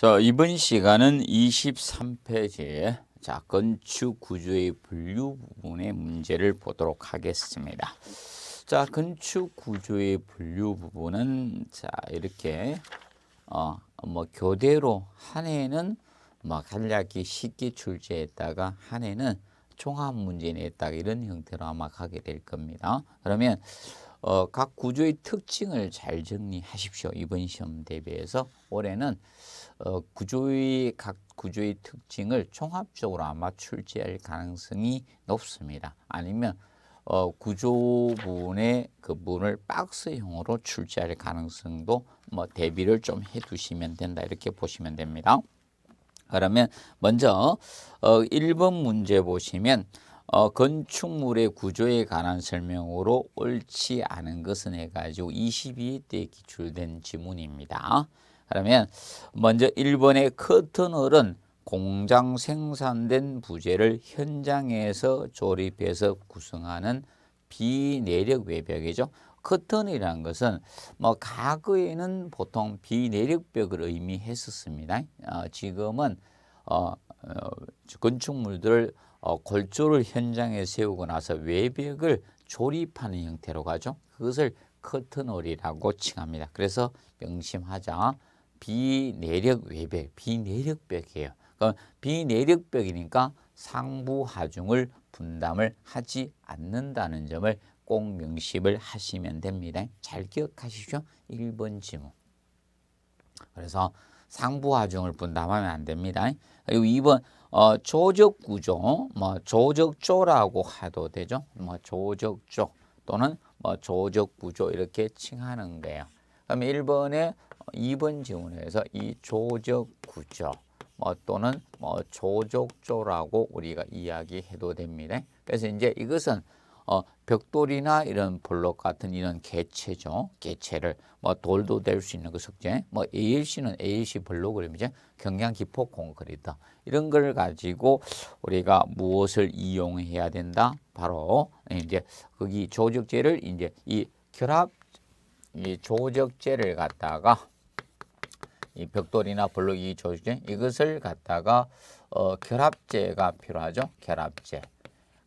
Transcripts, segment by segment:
자, 이번 시간은 23페이지에 자, 건축 구조의 분류 부분의 문제를 보도록 하겠습니다. 자, 건축 구조의 분류 부분은 자, 이렇게 어, 뭐 교대로 한 해는 뭐 간략히 쉽게 출제했다가 한 해는 종합 문제 냈다 이런 형태로 아마 가게 될 겁니다. 그러면 어, 각 구조의 특징을 잘 정리하십시오. 이번 시험 대비해서 올해는 어, 구조의 각 구조의 특징을 종합적으로 아마 출제할 가능성이 높습니다. 아니면 어, 구조분의 그 문을 박스형으로 출제할 가능성도 뭐 대비를 좀 해두시면 된다 이렇게 보시면 됩니다. 그러면 먼저 어, 1번 문제 보시면 어, 건축물의 구조에 관한 설명으로 옳지 않은 것은 해가지고 2 2대 기출된 지문입니다. 그러면 먼저 1번의 커튼홀은 공장 생산된 부재를 현장에서 조립해서 구성하는 비내력 외벽이죠. 커튼이라는 것은 뭐 과거에는 보통 비내력벽을 의미했었습니다. 어, 지금은 어, 어, 건축물들을 어, 골조를 현장에 세우고 나서 외벽을 조립하는 형태로 가죠. 그것을 커튼홀이라고 칭합니다. 그래서 명심하자. 비내력 외벽, 비내력벽이에요. 그럼 그러니까 비내력벽이니까 상부 하중을 분담을 하지 않는다는 점을 꼭 명심을 하시면 됩니다. 잘 기억하십시오. 1번 지문. 그래서 상부 하중을 분담하면 안 됩니다. 그리고 2번 어, 조적구조, 뭐 조적조라고 해도 되죠. 뭐 조적조 또는 뭐 조적구조 이렇게 칭하는 거예요. 그럼 1번에 2번 지문에서 이 조적구조 뭐 또는 뭐 조적조라고 우리가 이야기해도 됩니다. 그래서 이제 이것은 어, 벽돌이나 이런 블록 같은 이런 개체죠. 개체를 뭐 돌도 될 수 있는 그 석재. 뭐 ALC는 ALC 블록그램이제 경량 기포 콘크리트. 이런 걸 가지고 우리가 무엇을 이용해야 된다? 바로 이제 거기 조적제를 이제 이 결합 이 조적제를 갖다가 이 벽돌이나 블록 이 조적제 이것을 갖다가 어 결합제가 필요하죠. 결합제.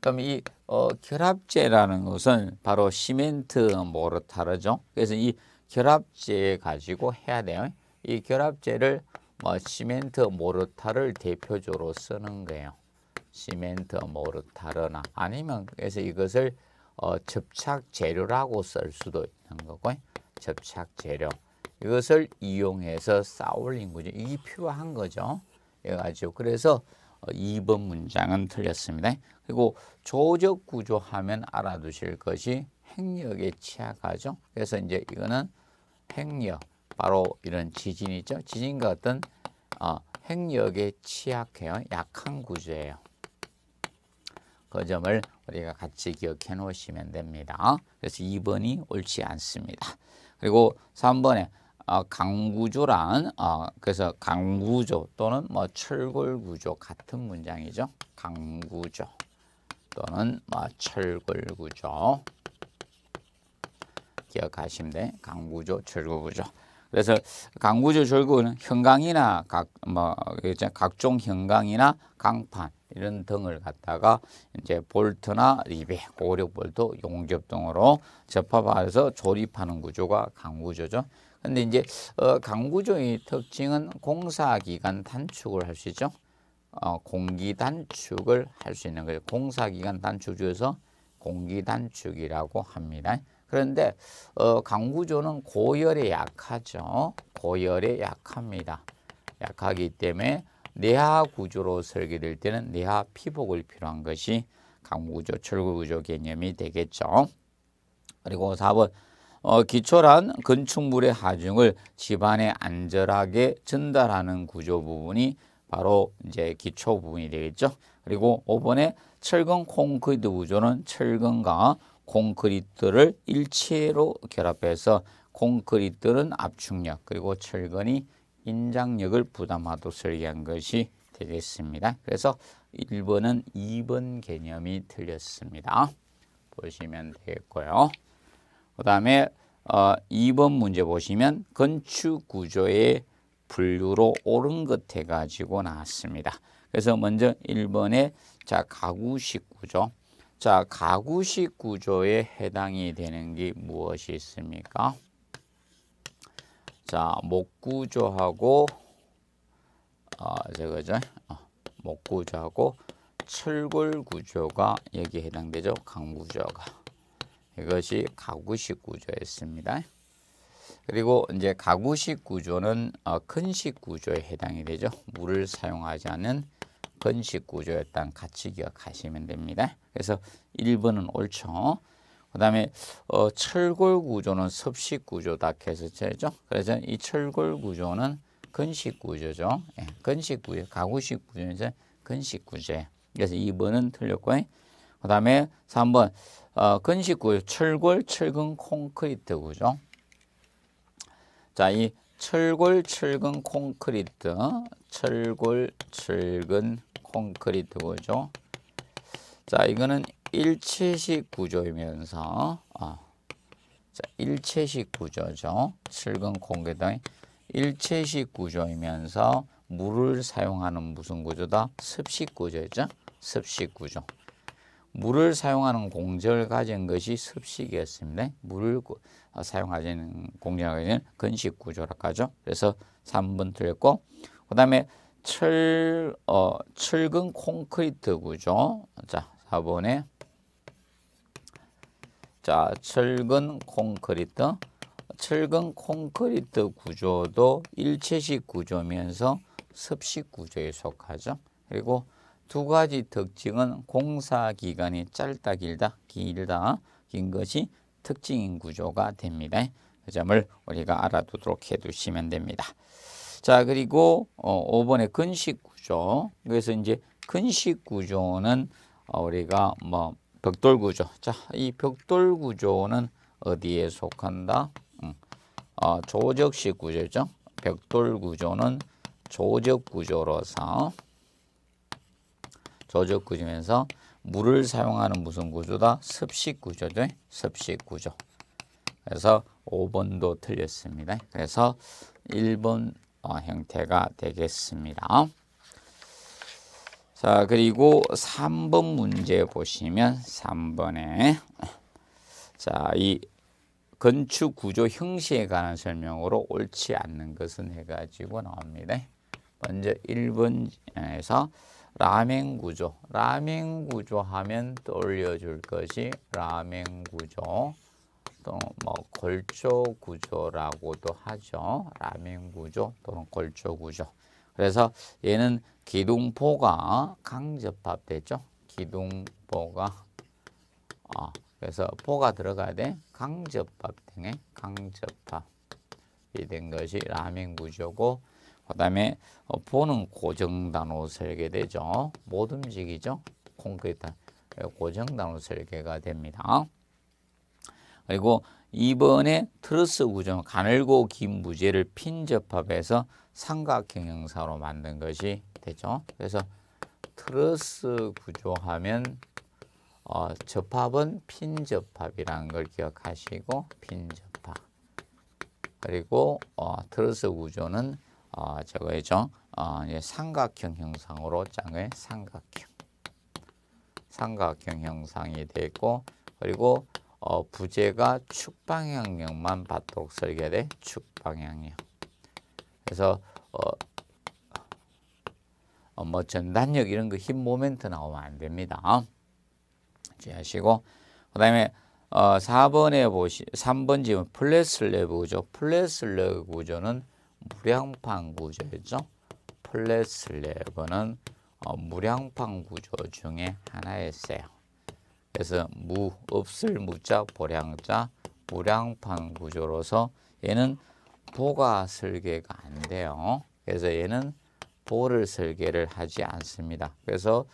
그럼 이 어, 결합제라는 것은 바로 시멘트 모르타르죠. 그래서 이 결합제 가지고 해야 돼요. 이 결합제를 뭐 시멘트 모르타를 대표적으로 쓰는 거예요. 시멘트 모르타르나 아니면 그래서 이것을 어, 접착 재료라고 쓸 수도 있는 거고 접착 재료 이것을 이용해서 쌓올린 아 거죠. 이게 필요한 거죠. 그래가지고 그래서 2번 어, 문장은 틀렸습니다. 그리고 조적 구조 하면 알아두실 것이 행력의 치하죠 그래서 이제 이거는 행력, 바로 이런 지진이죠. 지진과 어떤 어, 행력에 취약해요. 약한 구조예요. 그 점을 우리가 같이 기억해 놓으시면 됩니다. 그래서 2번이 옳지 않습니다. 그리고 3번에 어, 강구조란 어, 그래서 강구조 또는 뭐 철골구조 같은 문장이죠. 강구조 또는 뭐 철골구조 기억하시면 돼. 강구조, 철골구조 그래서 강구조, 철골은 형광이나 각, 뭐, 이제 각종 형광이나 강판 이런 등을 갖다가 이제 볼트나 리베, 고력 볼트, 용접 등으로 접합해서 조립하는 구조가 강구조죠. 근데 이제 어, 강구조의 특징은 공사기간 단축을 할 수 있죠. 어, 공기 단축을 할 수 있는 거예요. 공사기간 단축 중에서 공기 단축이라고 합니다. 그런데 어, 강구조는 고열에 약하죠. 고열에 약합니다. 약하기 때문에 내하 구조로 설계될 때는 내하 피복을 필요한 것이 강구조, 철구구조 개념이 되겠죠. 그리고 4번 어, 기초란 건축물의 하중을 집안에 안전하게 전달하는 구조 부분이 바로 이제 기초 부분이 되겠죠. 그리고 5번에 철근 콘크리트 구조는 철근과 콘크리트를 일체로 결합해서 콘크리트는 압축력 그리고 철근이 인장력을 부담하도록 설계한 것이 되겠습니다. 그래서 1번은 2번 개념이 틀렸습니다. 보시면 되겠고요. 그 다음에 어, 2번 문제 보시면 건축구조의 분류로 옳은 것 해가지고 나왔습니다. 그래서 먼저 1번에 자 가구식 구조 자 가구식 구조에 해당이 되는 게 무엇이 있습니까? 자 목구조하고 어, 저거죠 어, 목구조하고 철골 구조가 여기 해당되죠 강구조가 이것이 가구식 구조였습니다. 그리고 이제 가구식 구조는 근식 어, 구조에 해당이 되죠. 물을 사용하지 않은 근식 구조였다 같이 기억하시면 됩니다. 그래서 1번은 옳죠. 그 다음에 어, 철골 구조는 섭식 구조다 했었죠. 그래서 이 철골 구조는 근식 구조죠. 예, 근식 구조, 가구식 구조에서 근식 구조예요. 그래서 2번은 틀렸고 그 다음에 3번 어, 근식구요. 철골, 철근, 콘크리트 구죠. 자, 이 철골, 철근, 콘크리트 철골, 철근, 콘크리트 구죠. 자, 이거는 일체식 구조이면서 어, 자, 일체식 구조죠. 철근, 콘크리트 일체식 구조이면서 물을 사용하는 무슨 구조다? 습식 구조죠. 습식 구조. 물을 사용하는 공정을 가진 것이 습식이었습니다. 물을 어, 사용하는 공정하는 근식 구조라고 하죠. 그래서 3번 틀렸고 그 다음에 철, 어, 철근 콘크리트 구조 자 4번에 자 철근 콘크리트 철근 콘크리트 구조도 일체식 구조면서 습식 구조에 속하죠. 그리고 두 가지 특징은 공사기간이 짧다 길다 길다 긴 것이 특징인 구조가 됩니다. 그 점을 우리가 알아두도록 해두시면 됩니다. 자 그리고 어, 5번의 근식 구조 그래서 이제 근식 구조는 어, 우리가 뭐 벽돌 구조 자이 벽돌 구조는 어디에 속한다? 음. 어, 조적식 구조죠. 벽돌 구조는 조적 구조로서 조적 구조면서 물을 사용하는 무슨 구조다? 습식 구조죠. 습식 구조. 그래서 5번도 틀렸습니다. 그래서 1번 어, 형태가 되겠습니다. 자, 그리고 3번 문제 보시면 3번에 자, 이 건축 구조 형식에 관한 설명으로 옳지 않는 것은 해가지고 나옵니다. 먼저 1번에서 라멘 구조. 라멘 구조 하면 떠올려 줄 것이 라멘 구조. 또 뭐 골조 구조라고도 하죠. 라멘 구조 또는 골조 구조. 그래서 얘는 기둥포가 강접합되죠. 기둥포가 아, 그래서 포가 들어가야 돼. 강접합 등의 강접합이 된 것이 라멘 구조고 그 다음에 어, 보는 고정단어 설계되죠. 못 움직이죠. 콘크리트 예, 고정단어 설계가 됩니다. 그리고 이번에 트러스 구조 가늘고 긴 무게를 핀접합해서 삼각형 형사로 만든 것이 되죠. 그래서 트러스 구조하면 어, 접합은 핀접합이라는 걸 기억하시고 핀접합 그리고 어, 트러스 구조는 어, 저거죠. 어, 삼각형 형상으로 짱의 삼각형. 삼각형 형상이 되고 그리고 어, 부재가 축방향형만 받도록 설계돼 축방향형. 그래서 어, 어, 뭐 전단력 이런 거힘 모멘트 나오면 안 됩니다. 어? 주의하시고 그다음에 어, 4번에 보시 3번 지금 플랫 슬래브 구조. 플랫 슬래브 구조는 무량판 구조죠. 플랫 슬래브는 어, 무량판 구조 중에 하나였어요. 그래서 무, 없을 무자, 보량자, 무량판 구조로서 얘는 보가 설계가 안 돼요. 그래서 얘는 보를 설계를 하지 않습니다. 그래서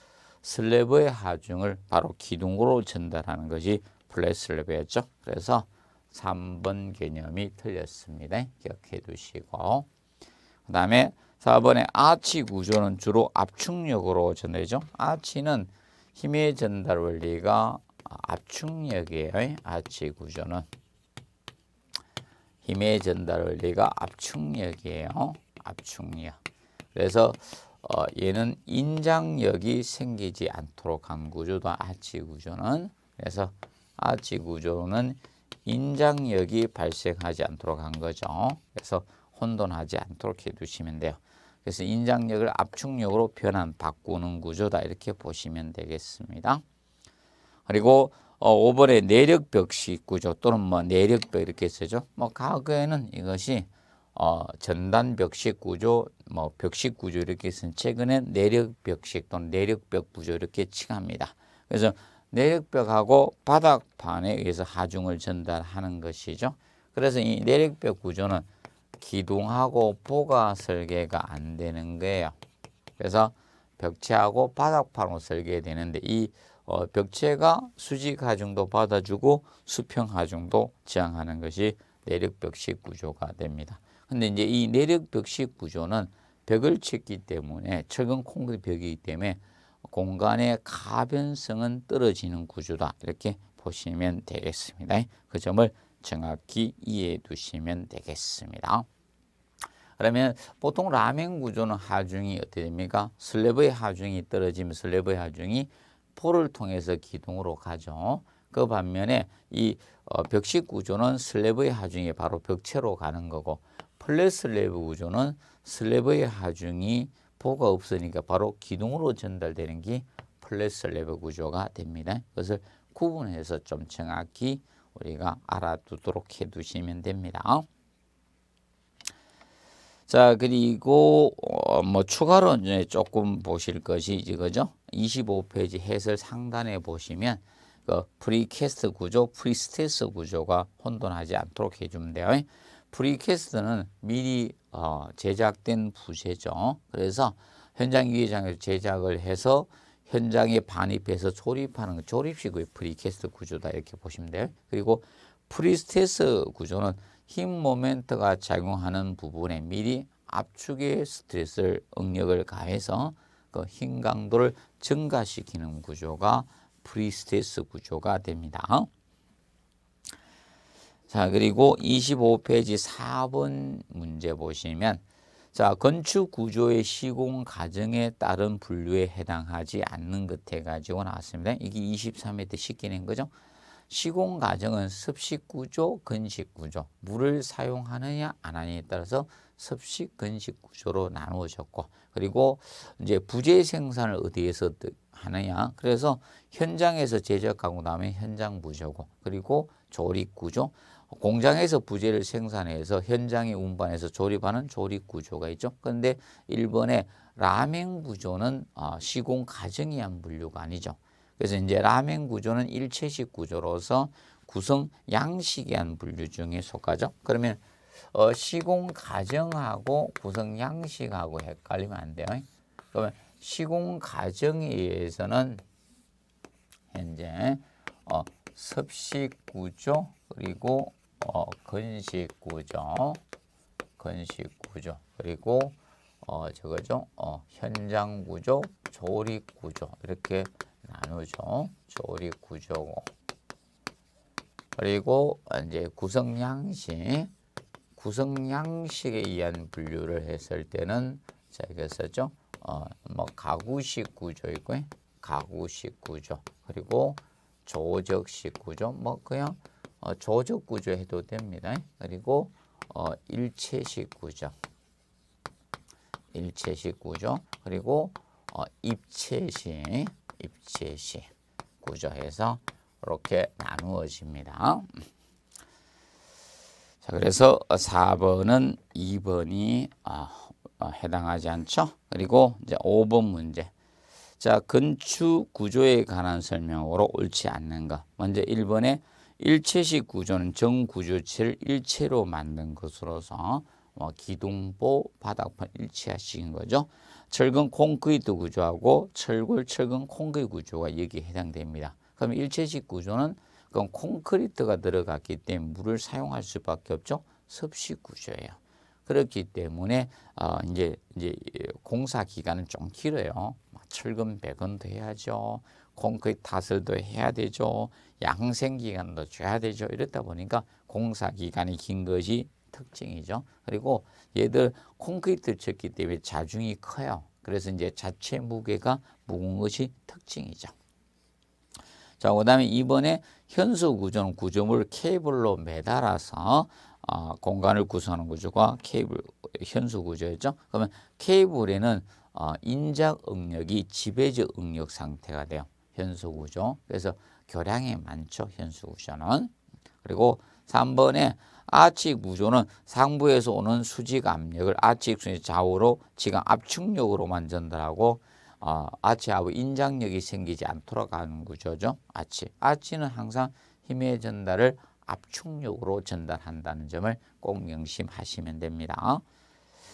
슬래브의 하중을 바로 기둥으로 전달하는 것이 플랫 슬래브였죠. 그래서 3번 개념이 틀렸습니다. 기억해 두시고 그 다음에 4번의 아치 구조는 주로 압축력으로 전해죠. 아치는 힘의 전달 원리가 압축력이에요. 아치 구조는 힘의 전달 원리가 압축력이에요. 압축력. 그래서 어, 얘는 인장력이 생기지 않도록 한 구조다. 아치 구조는. 그래서 아치 구조는 인장력이 발생하지 않도록 한 거죠. 그래서 혼돈하지 않도록 해두시면 돼요. 그래서 인장력을 압축력으로 변환, 바꾸는 구조다 이렇게 보시면 되겠습니다. 그리고 어, 5번에 내력 벽식 구조 또는 뭐 내력벽 이렇게 쓰죠. 뭐 과거에는 이것이 어, 전단 벽식 구조, 뭐 벽식 구조 이렇게 쓴 최근에 내력 벽식 또는 내력벽 구조 이렇게 칭합니다. 그래서 내륙벽하고 바닥판에 의해서 하중을 전달하는 것이죠. 그래서 이 내륙벽 구조는 기둥하고 보가 설계가 안 되는 거예요. 그래서 벽체하고 바닥판으로 설계되는데 이 어, 벽체가 수직 하중도 받아주고 수평 하중도 지향하는 것이 내륙벽식 구조가 됩니다. 근데 이제 이 내륙벽식 구조는 벽을 쳤기 때문에 철근 콘크 벽이기 때문에 공간의 가변성은 떨어지는 구조다. 이렇게 보시면 되겠습니다. 그 점을 정확히 이해해 두시면 되겠습니다. 그러면 보통 라멘 구조는 하중이 어떻게 됩니까? 슬래브의 하중이 떨어지면 슬래브의 하중이 포를 통해서 기둥으로 가죠. 그 반면에 이 어, 벽식 구조는 슬래브의 하중이 바로 벽체로 가는 거고 플랫 슬래브 구조는 슬래브의 하중이 보가 없으니까 바로 기둥으로 전달되는 게플래슬 레버 구조가 됩니다. 그것을 구분해서 좀 정확히 우리가 알아두도록 해두시면 됩니다. 자 그리고 어, 뭐 추가로 이제 조금 보실 것이 이거죠. 25페이지 해설 상단에 보시면 그 프리캐스트 구조, 프리스테스 구조가 혼돈하지 않도록 해주면 돼요. 프리캐스트는 미리 어, 제작된 부재죠. 그래서 현장 위장에서 제작을 해서 현장에 반입해서 조립하는 조립식의 프리캐스트 구조다 이렇게 보시면 돼요. 그리고 프리스테스 구조는 힘 모멘트가 작용하는 부분에 미리 압축의 스트레스를 응력을 가해서 그 힘 강도를 증가시키는 구조가 프리스테스 구조가 됩니다. 자, 그리고 25페이지 4번 문제 보시면 자, 건축 구조의 시공 과정에 따른 분류에 해당하지 않는 것해 가지고 나왔습니다. 이게 23회 때 시키는 거죠. 시공 과정은 습식 구조, 건식 구조, 물을 사용하느냐 안 하느냐에 따라서 습식, 건식 구조로 나누어졌고 그리고 이제 부재 생산을 어디에서 하느냐 그래서 현장에서 제작하고 나면 현장 부조고 그리고 조립 구조 공장에서 부재를 생산해서 현장에 운반해서 조립하는 조립 구조가 있죠. 그런데 일본의 라멘 구조는 아, 시공 과정이 한 분류가 아니죠. 그래서 이제 라멘 구조는 일체식 구조로서 구성 양식이 한 분류 중에 속하죠. 그러면 어, 시공 과정하고 구성 양식하고 헷갈리면 안 돼요. 그러면 시공 과정에 의해서는 현재 어, 섭식 구조 그리고 어, 근식 구조, 근식 구조, 그리고 어, 저거죠. 어, 현장 구조, 조립 구조 이렇게 나누죠. 조립 구조고. 그리고 이제 구성 양식, 구성 양식에 의한 분류를 했을 때는 저희가 썼죠. 어, 뭐 가구식 구조 있고 요 가구식 구조 그리고 조적식 구조 뭐 그냥 어, 조적 구조 해도 됩니다. 그리고 어, 일체식 구조, 일체식 구조, 그리고 어, 입체식, 입체식 구조해서 이렇게 나누어집니다. 자, 그래서 4번은 2번이 아, 어, 해당하지 않죠. 그리고 이제 5번 문제. 자, 건축 구조에 관한 설명으로 옳지 않는 것. 먼저 1번에 일체식 구조는 정구조체를 일체로 만든 것으로서 뭐 기둥보, 바닥판 일체화식인 거죠. 철근 콘크리트 구조하고 철골 철근 콘크리트 구조가 여기에 해당됩니다. 그럼 일체식 구조는 그건 콘크리트가 들어갔기 때문에 물을 사용할 수밖에 없죠. 습식 구조예요. 그렇기 때문에 어 이제 이제 공사 기간은 좀 길어요. 철근 배건도 해야죠. 콘크리트 타설도 해야 되죠. 양생 기간도 줘야 되죠. 이렇다 보니까 공사 기간이 긴 것이 특징이죠. 그리고 얘들 콘크리트를 쳤기 때문에 자중이 커요. 그래서 이제 자체 무게가 무거운 것이 특징이죠. 자, 그 다음에 이번에 현수 구조는 구조물 케이블로 매달아서 어, 공간을 구성하는 구조가 케이블, 현수 구조였죠. 그러면 케이블에는 어, 인작 응력이 지배적 응력 상태가 돼요. 현수구조. 그래서 교량이 많죠. 현수구조는. 그리고 3번에 아치 구조는 상부에서 오는 수직 압력을 아치익 순위 좌우로 지강 압축력으로만 전달하고 어, 아치하고 인장력이 생기지 않도록 하는 구조죠. 아치. 아치는 항상 힘의 전달을 압축력으로 전달한다는 점을 꼭 명심하시면 됩니다.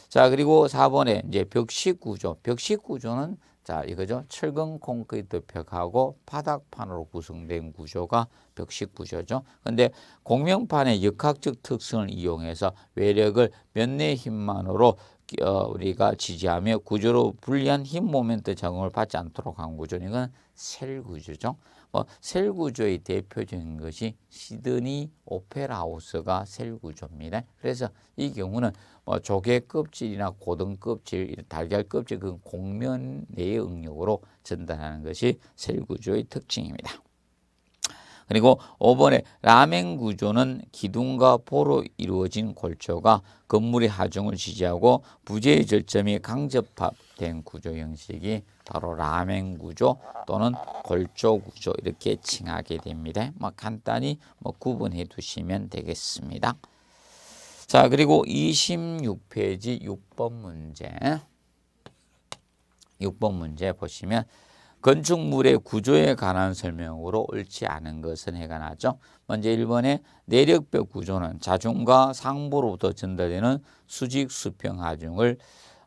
자, 그리고 4번에 이제 벽식 구조. 벽식 구조는 자 이거죠. 철근 콘크리트 벽하고 바닥판으로 구성된 구조가 벽식 구조죠. 근데 공명판의 역학적 특성을 이용해서 외력을 면내 힘만으로 어, 우리가 지지하며 구조로 불리한 힘 모멘트 작용을 받지 않도록 한구조 이건 셀 구조죠. 어, 셀 구조의 대표적인 것이 시드니 오페라 하우스가 셀 구조입니다. 그래서 이 경우는 뭐 조개 껍질이나 고등 껍질, 달걀 껍질 그 곡면 내의 응력으로 전달하는 것이 셀 구조의 특징입니다. 그리고 5번에 라멘 구조는 기둥과 포로 이루어진 골조가 건물의 하중을 지지하고 부재의 절점이 강접합된 구조 형식이 바로 라멘 구조 또는 골조 구조 이렇게 칭하게 됩니다. 뭐 간단히 뭐 구분해 두시면 되겠습니다. 자, 그리고 26페이지 6번 문제. 6번 문제 보시면 건축물의 구조에 관한 설명으로 옳지 않은 것은 해가 나죠. 먼저 1번에 내력벽 구조는 자중과 상부로부터 전달되는 수직, 수평, 하중을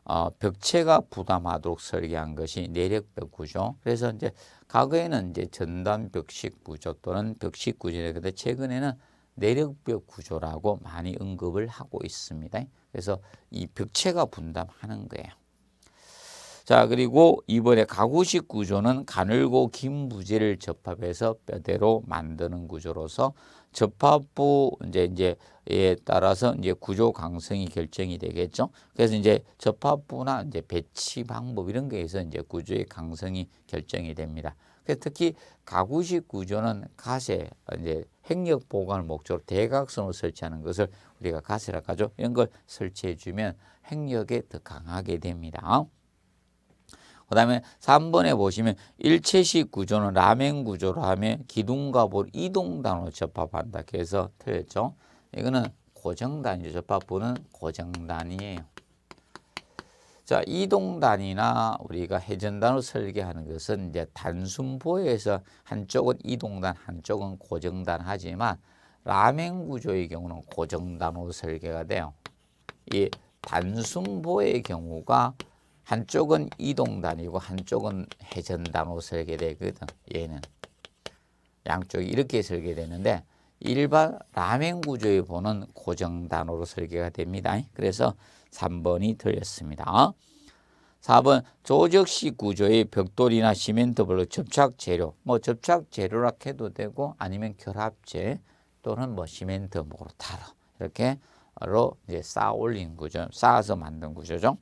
어, 벽체가 부담하도록 설계한 것이 내력벽 구조. 그래서 이제 과거에는 이제 전단 벽식 구조 또는 벽식 구조였는데 최근에는 내력벽 구조라고 많이 언급을 하고 있습니다. 그래서 이 벽체가 분담하는 거예요. 자 그리고 이번에 가구식 구조는 가늘고 긴 부재를 접합해서 뼈대로 만드는 구조로서 접합부 이제 이제에 따라서 이제 구조 강성이 결정이 되겠죠. 그래서 이제 접합부나 이제 배치 방법 이런 게에서 이제 구조의 강성이 결정이 됩니다. 그 특히 가구식 구조는 가세 이제 핵력 보강을 목적으로 대각선으로 설치하는 것을 우리가 가세라고 하죠. 이런 걸 설치해 주면 핵력에더 강하게 됩니다. 그 다음에 3번에 보시면 일체식 구조는 라멘 구조로 하면 기둥과 볼 이동 단으로 접합한다. 그래서 틀렸죠. 이거는 고정 단위 접합부는 고정 단위예요. 자, 이동 단위나 우리가 회전 단으로 설계하는 것은 이제 단순 보에서 한쪽은 이동단, 한쪽은 고정단 하지만 라멘 구조의 경우는 고정단으로 설계가 돼요. 이 단순보의 경우가 한쪽은 이동단이고 한쪽은 회전단으로 설계되거든. 얘는 양쪽이 이렇게 설계되는데 일반 라멘 구조에 보는 고정단어로 설계가 됩니다. 그래서 3번이 틀렸습니다. 4번 조적식 구조의 벽돌이나 시멘트 블록 접착 재료 뭐 접착 재료라 해도 되고 아니면 결합재 또는 뭐 시멘트 모로타르 이렇게로 이제 쌓아 올린 구조 쌓아서 만든 구조죠.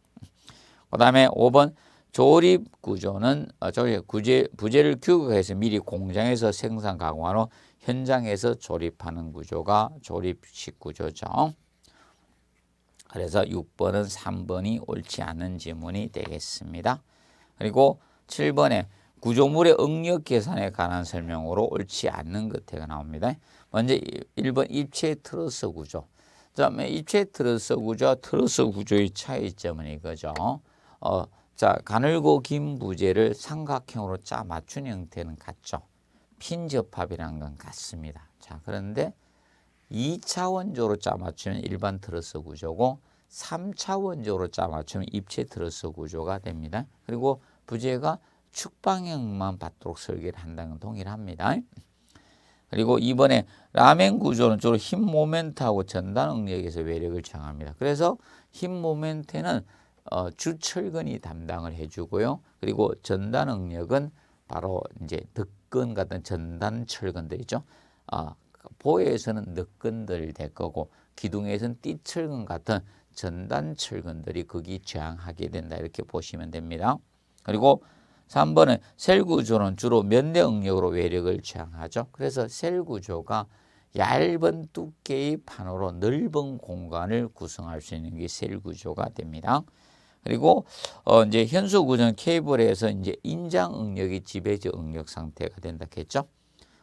그 다음에 5번 조립 구조는 조립 어, 구제, 부재를 규격해서 미리 공장에서 생산 가공한 후 현장에서 조립하는 구조가 조립식 구조죠. 그래서 6번은 3번이 옳지 않은 지문이 되겠습니다. 그리고 7번에 구조물의 응력 계산에 관한 설명으로 옳지 않는 것태가 나옵니다. 먼저 1번 입체 트러스 구조. 그 다음에 입체 트러스 구조와 트러스 구조의 차이점은 이거죠. 어, 자 가늘고 긴 부재를 삼각형으로 짜 맞춘 형태는 같죠. 핀접합이라는 건 같습니다. 자 그런데 2차원적로짜 맞추면 일반 트러스 구조고 3차원적로짜 맞추면 입체 트러스 구조가 됩니다. 그리고 부재가 축방형만 받도록 설계를 한다는 건 동일합니다. 그리고 이번에 라멘 구조는 주로 힘 모멘트하고 전단 응력에서 외력을 정합니다. 그래서 힘 모멘트는 어, 주철근이 담당을 해주고요. 그리고 전단 응력은 바로 이제 득근 같은 전단 철근들이죠. 아, 보에서는 늑근들 될 거고 기둥에서는 띠철근 같은 전단 철근들이 거기 저항하게 된다 이렇게 보시면 됩니다. 그리고 3번은 셀 구조는 주로 면대 응력으로 외력을 저항하죠. 그래서 셀 구조가 얇은 두께의 판으로 넓은 공간을 구성할 수 있는 게 셀 구조가 됩니다. 그리고 어 이제 현수 구조는 케이블에서 이제 인장 응력이 지배적 응력 상태가 된다 했죠.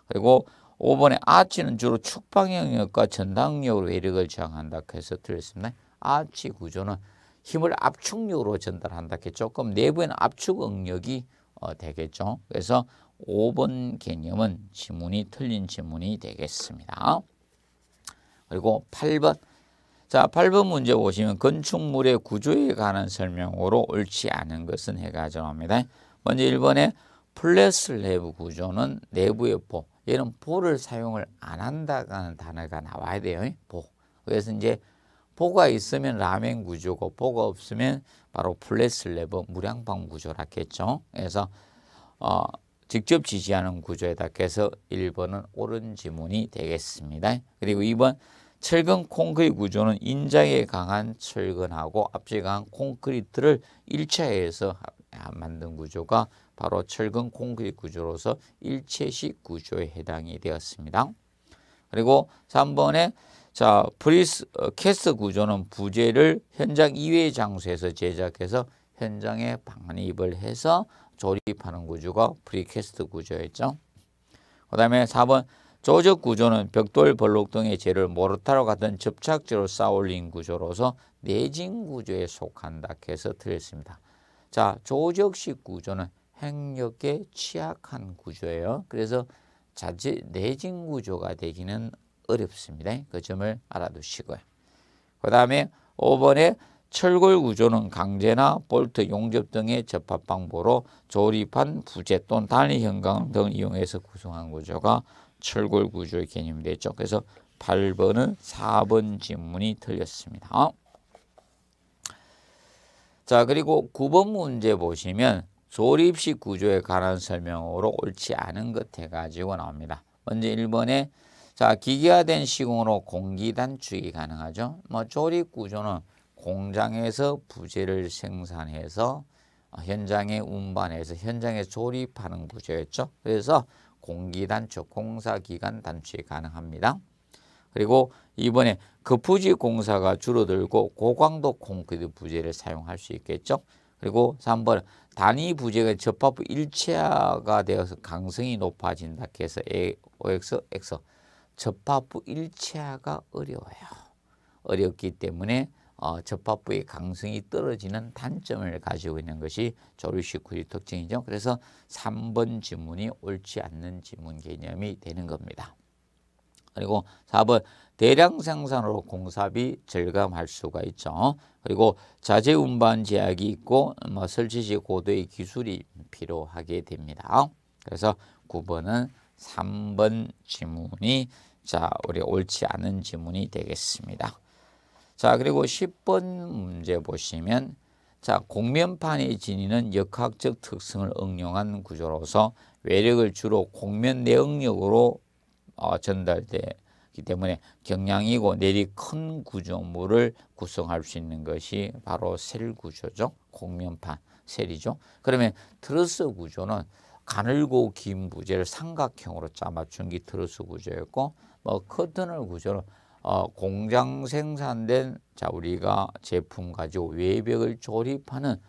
그리고 5번에 아치는 주로 축방 영역과 전당력으로 외력을 저항한다 해서 틀렸습니다. 아치 구조는 힘을 압축력으로 전달한다 했죠. 그럼 내부에는 압축 응력이 어, 되겠죠. 그래서 5번 개념은 지문이 틀린 지문이 되겠습니다. 그리고 8번 자, 8번 문제 보시면 건축물의 구조에 관한 설명으로 옳지 않은 것은 해가 정합니다. 먼저 1번에 플랫 슬래브 구조는 내부의 보, 얘는 보를 사용을 안 한다는 단어가 나와야 돼요. 보. 그래서 이제 보가 있으면 라멘 구조고 보가 없으면 바로 플랫 슬래브 무량방 구조라겠죠. 그래서 어, 직접 지지하는 구조에다 해서 1번은 옳은 지문이 되겠습니다. 그리고 2번 철근 콘크리트 구조는 인장에 강한 철근하고 압질에 강한 콘크리트를 일체해서 만든 구조가 바로 철근 콘크리트 구조로서 일체식 구조에 해당이 되었습니다. 그리고 3번에 자 프리스 어, 캐스 구조는 부재를 현장 이외의 장소에서 제작해서 현장에 방입을 해서 조립하는 구조가 프리캐스트 구조였죠. 그 다음에 4번 조적 구조는 벽돌 벌록 등의 재를 모르타로 같은 접착제로 쌓아올린 구조로서 내진 구조에 속한다 해서 틀렸습니다 자, 조적식 구조는 행력에 취약한 구조예요. 그래서 자체 내진 구조가 되기는 어렵습니다. 그 점을 알아두시고요. 그 다음에 5번에 철골 구조는 강제나 볼트, 용접 등의 접합 방법으로 조립한 부재 또는 단위 형광 등을 이용해서 구성한 구조가 철골 구조의 개념이 됐죠. 그래서 8번은 4번 질문이 틀렸습니다. 자 그리고 9번 문제 보시면 조립식 구조에 관한 설명으로 옳지 않은 것 해가지고 나옵니다. 먼저 1번에 자 기계화된 시공으로 공기 단축이 가능하죠. 뭐 조립 구조는 공장에서 부재를 생산해서 현장에 운반해서 현장에 조립하는 구조였죠. 그래서 공기단축, 공사기간 단축이 가능합니다. 그리고 이번에 거푸지 공사가 줄어들고 고강도 콘크리트 부재를 사용할 수 있겠죠. 그리고 3번 단위 부재가 접합 일체화가 되어서 강성이 높아진다 해서 OX, X 접합부 일체화가 어려워요. 어렵기 때문에 어, 접합부의 강성이 떨어지는 단점을 가지고 있는 것이 조류식 구의 특징이죠. 그래서 3번 지문이 옳지 않는 지문 개념이 되는 겁니다. 그리고 4번 대량 생산으로 공사비 절감할 수가 있죠. 그리고 자재 운반 제약이 있고 뭐 설치시 고도의 기술이 필요하게 됩니다. 그래서 9번은 3번 지문이 자 우리 옳지 않은 지문이 되겠습니다. 자, 그리고 10번 문제 보시면 자, 공면판이 지니는 역학적 특성을 응용한 구조로서 외력을 주로 공면 내응력으로 어, 전달되기 때문에 경량이고 내리 큰 구조물을 구성할 수 있는 것이 바로 셀 구조죠. 공면판 셀이죠. 그러면 트러스 구조는 가늘고 긴 부재를 삼각형으로 짜맞춘 게 트러스 구조였고 뭐 커튼을 구조로 어, 공장 생산된 자 우리가 제품 가지고 외벽을 조립하는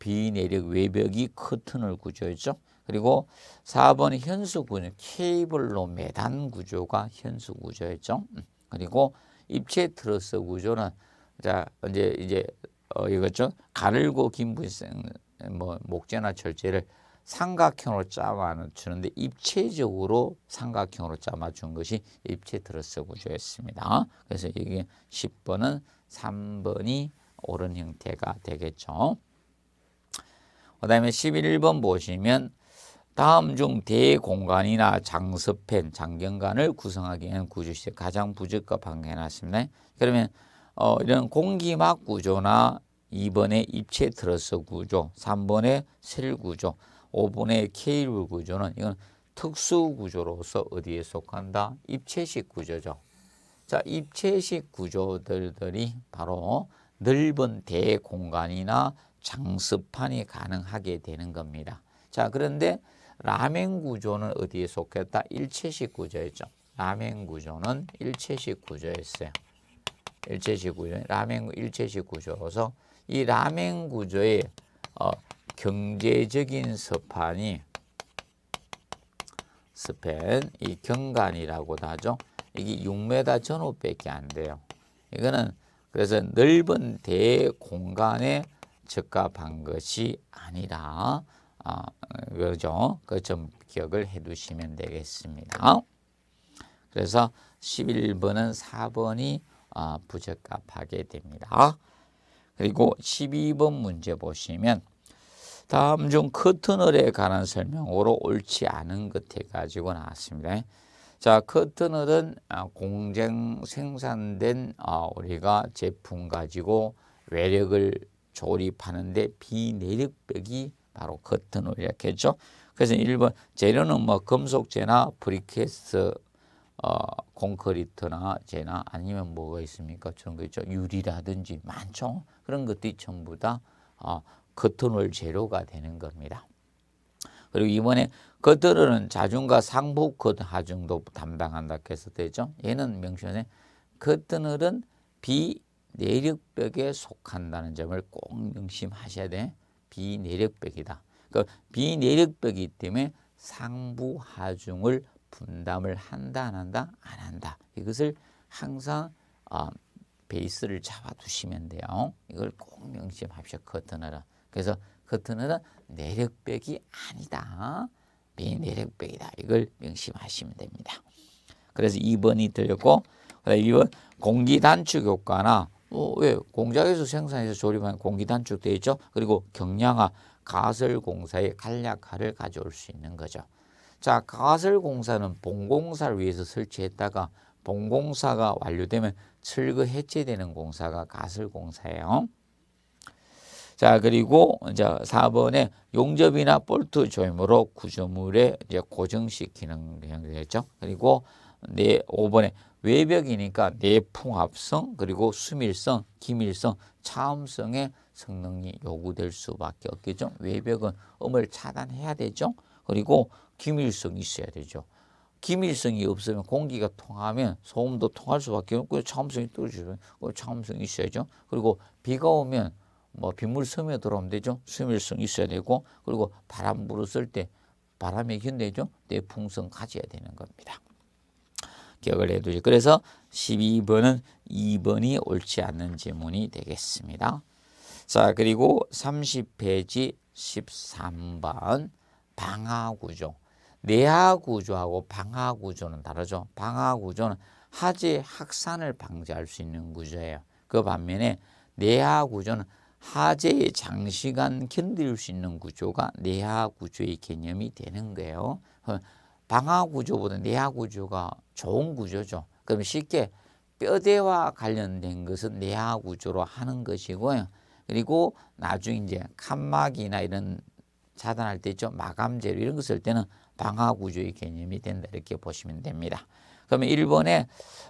비내력 외벽이 커튼을 구조했죠 그리고 4번 현수구는 케이블로 매단 구조가 현수 구조였죠. 음, 그리고 입체 트러스 구조는 자 이제 이제 어, 이것죠 가늘고 긴부생뭐 목재나 철재를 삼각형으로 짜주는데 입체적으로 삼각형으로 짜맞춘 것이 입체 들러스 구조였습니다. 그래서 이게 10번은 3번이 옳은 형태가 되겠죠. 그 다음에 11번 보시면 다음 중 대공간이나 장서펜, 장경간을 구성하기에는 구조시에 가장 부적합한 게 해놨습니다. 그러면 어, 이런 공기막 구조나 2번의 입체 트러스 구조, 3번의 셀 구조, 5분의 케이블 구조는 이건 특수 구조로서 어디에 속한다? 입체식 구조죠. 자, 입체식 구조들이 바로 넓은 대공간이나 장습판이 가능하게 되는 겁니다. 자, 그런데 라멘 구조는 어디에 속했다? 일체식 구조였죠. 라멘 구조는 일체식 구조였어요. 일체식 구조, 라멘 일체식 구조로서 이 라멘 구조의 어, 경제적인 서판이 스팬 이경관이라고도 하죠. 이게 6m 전후밖에 안 돼요. 이거는 그래서 넓은 대공간에 적합한 것이 아니라 아, 그죠. 그좀 기억을 해 두시면 되겠습니다. 그래서 11번은 4번이 아, 부적합하게 됩니다. 그리고 12번 문제 보시면 다음 중 커튼홀에 관한 설명으로 옳지 않은 것해 가지고 나왔습니다. 자, 커튼홀은 아, 공정 생산된 아, 우리가 제품 가지고 외력을 조립하는데 비내력벽이 바로 커튼홀이었겠죠. 그래서 1번 재료는 뭐 금속재나 브리켓스 어, 콘크리트나 재나 아니면 뭐가 있습니까? 그런 있죠. 유리라든지 많죠. 그런 것들이 전부 다 어, 겉은을 재료가 되는 겁니다. 그리고 이번에 커튼은 자중과 상부 커 하중도 담당한다고 했었죠. 얘는 명시원에 커튼은 비내력벽에 속한다는 점을 꼭 명심하셔야 돼. 비내력벽이다. 그러니까 비내력벽이기 때문에 상부 하중을 분담을 한다 안 한다 안 한다. 이것을 항상 어, 베이스를 잡아두시면 돼요. 이걸 꼭 명심합시오. 커튼은 그래서 커튼은 그 내력백이 아니다. 비내력벽이다 이걸 명심하시면 됩니다. 그래서 2번이 들렸고 2번 공기 단축 효과나 어, 왜 공장에서 생산해서 조립한 공기 단축돼 있죠. 그리고 경량화 가설 공사의 간략화를 가져올 수 있는 거죠. 자, 가설 공사는 본공사를 위해서 설치했다가 본공사가 완료되면 철거 해체되는 공사가 가설 공사예요. 자, 그리고 이제 4번에 용접이나 볼트 조임으로 구조물에 이제 고정시키는 형태가 되죠. 그리고 네 5번에 외벽이니까 내풍합성 그리고 수밀성, 기밀성, 차음성의 성능이 요구될 수밖에 없겠죠. 외벽은 음을 차단해야 되죠. 그리고 기밀성이 있어야 되죠. 기밀성이 없으면 공기가 통하면 소음도 통할 수밖에 없고 차음성이 떨어지면 차음성이 있어야죠. 그리고 비가 오면 뭐 빗물 섬에 들어오면 되죠. 스밀성 있어야 되고 그리고 바람 불었을 때 바람에 견뎌죠. 내풍성 가져야 되는 겁니다. 기억을 해두죠. 그래서 12번은 2번이 옳지 않는 지문이 되겠습니다. 자 그리고 30페이지 13번 방아구조 내하구조하고 방아구조는 다르죠. 방아구조는 하지 확산을 방지할 수 있는 구조예요. 그 반면에 내하구조는 하재에 장시간 견딜 수 있는 구조가 내하 구조의 개념이 되는 거예요. 어, 방하 구조보다 내하 구조가 좋은 구조죠. 그럼 쉽게 뼈대와 관련된 것은 내하 구조로 하는 것이고요. 그리고 나중에 이제 칸막이나 이런 차단할 때 있죠. 마감재료 이런 것쓸 때는 방하 구조의 개념이 된다 이렇게 보시면 됩니다. 그러면 일본의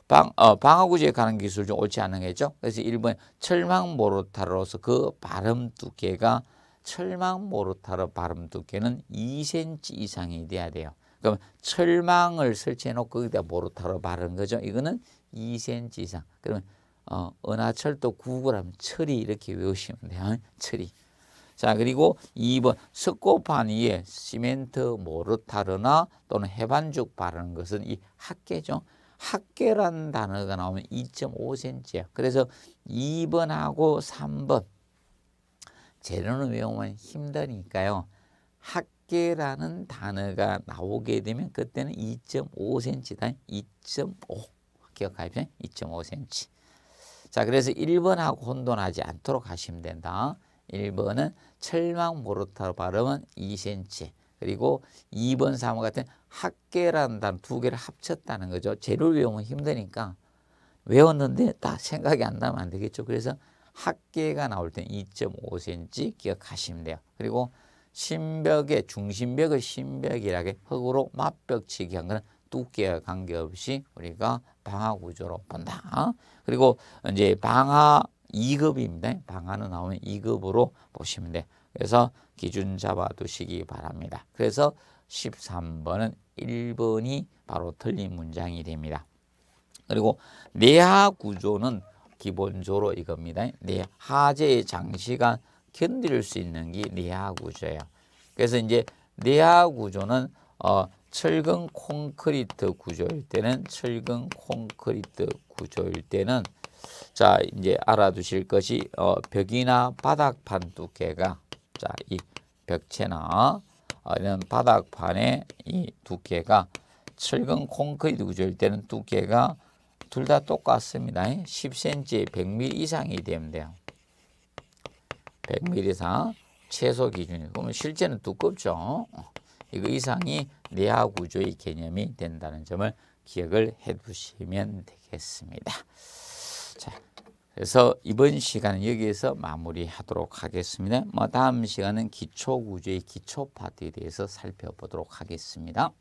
방, 어, 방어구제 관한 기술 좀 옳지 않은 거죠. 그래서 일본 의 철망 모로타로로서 그 발음 두께가 철망 모로타로 발음 두께는 2cm 이상이 돼야 돼요. 그럼 철망을 설치해 놓고 거기다 모로타로 바른 거죠. 이거는 2cm 이상. 그러면 어, 은하철도 구구라면 철이 이렇게 외우시면 돼요. 철이. 자 그리고 2번 스코판 위에 시멘트 모르타르나 또는 해반죽 바르는 것은 이 합계죠. 합계란 단어가 나오면 2.5cm야. 그래서 2번하고 3번 재료는 외우면 힘드니까요. 합계라는 단어가 나오게 되면 그때는 2.5cm다. 2.5 기억하십시오. 2.5cm. 자 그래서 1번하고 혼돈하지 않도록 하시면 된다. 1번은 철망 모르타로 발음은 2cm 그리고 2번 3번 같은 학계라는 단어 두 개를 합쳤다는 거죠. 재료를 외우면 힘드니까 외웠는데 다 생각이 안 나면 안 되겠죠. 그래서 학계가 나올 때는 2.5cm 기억하시면 돼요. 그리고 신벽의 중심벽을 신벽이라게 흙으로 맞벽치기 한 거는 두께와 관계없이 우리가 방화 구조로 본다. 그리고 이제 방화 2급입니다. 방안은 나오면 2급으로 보시면 돼 그래서 기준 잡아두시기 바랍니다. 그래서 13번은 1번이 바로 틀린 문장이 됩니다. 그리고 내하 구조는 기본적으로 이겁니다. 내하제의 장시간 견딜 수 있는 게 내하 구조예요. 그래서 이제 내하 구조는 어, 철근 콘크리트 구조일 때는 철근 콘크리트 구조일 때는 자 이제 알아두실 것이 어, 벽이나 바닥판 두께가 자이 벽체나 어, 이런 바닥판의 이 두께가 철근 콘크리트 구조일 때는 두께가 둘 다 똑같습니다. 10cm에 100mm 이상이 되면 돼요. 100mm 이상 최소 기준이 그러면 실제는 두껍죠. 이거 이상이 내하 구조의 개념이 된다는 점을 기억을 해 두시면 되겠습니다. 자, 그래서 이번 시간은 여기에서 마무리하도록 하겠습니다. 뭐 다음 시간은 기초 구조의 기초 파트에 대해서 살펴보도록 하겠습니다.